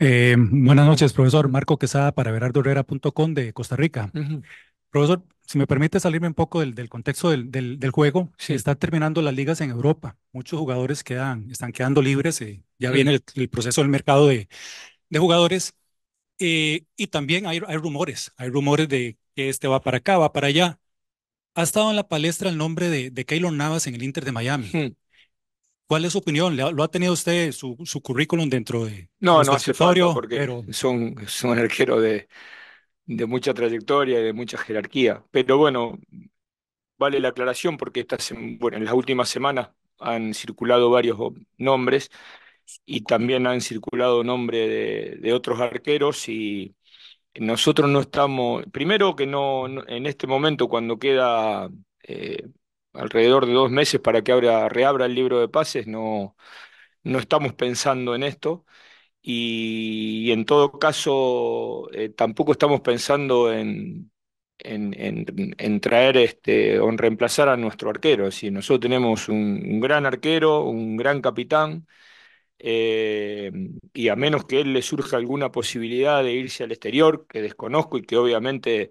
Eh, buenas noches, profesor. Marco Quesada para verardorrera.com de Costa Rica. Profesor, si me permite salirme un poco del, contexto del, juego, si está terminando las ligas en Europa. Muchos jugadores quedan, están quedando libres. y eh, ya viene el, proceso del mercado de, jugadores. Eh, y también hay, rumores. Hay rumores de que este va para acá, va para allá. Ha estado en la palestra el nombre de, de Navas en el Inter de Miami. Hmm. ¿Cuál es su opinión? ¿Lo ha tenido usted su, currículum dentro de No, no hace falta porque son, son arqueros de, mucha trayectoria y de mucha jerarquía. Pero bueno, vale la aclaración porque estas, bueno, en las últimas semanas han circulado varios nombres y también han circulado nombres de, otros arqueros y nosotros no estamos, primero que no, en este momento cuando queda eh, alrededor de dos meses para que abra, reabra el libro de pases, no, no estamos pensando en esto. Y, en todo caso, eh, tampoco estamos pensando en, en, traer este, o en reemplazar a nuestro arquero. Si nosotros tenemos un, gran arquero, un gran capitán, eh, y a menos que él le surja alguna posibilidad de irse al exterior, que desconozco y que obviamente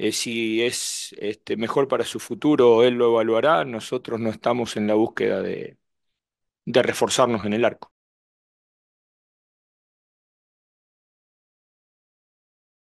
eh, si es este, mejor para su futuro, él lo evaluará. Nosotros no estamos en la búsqueda de reforzarnos en el arco.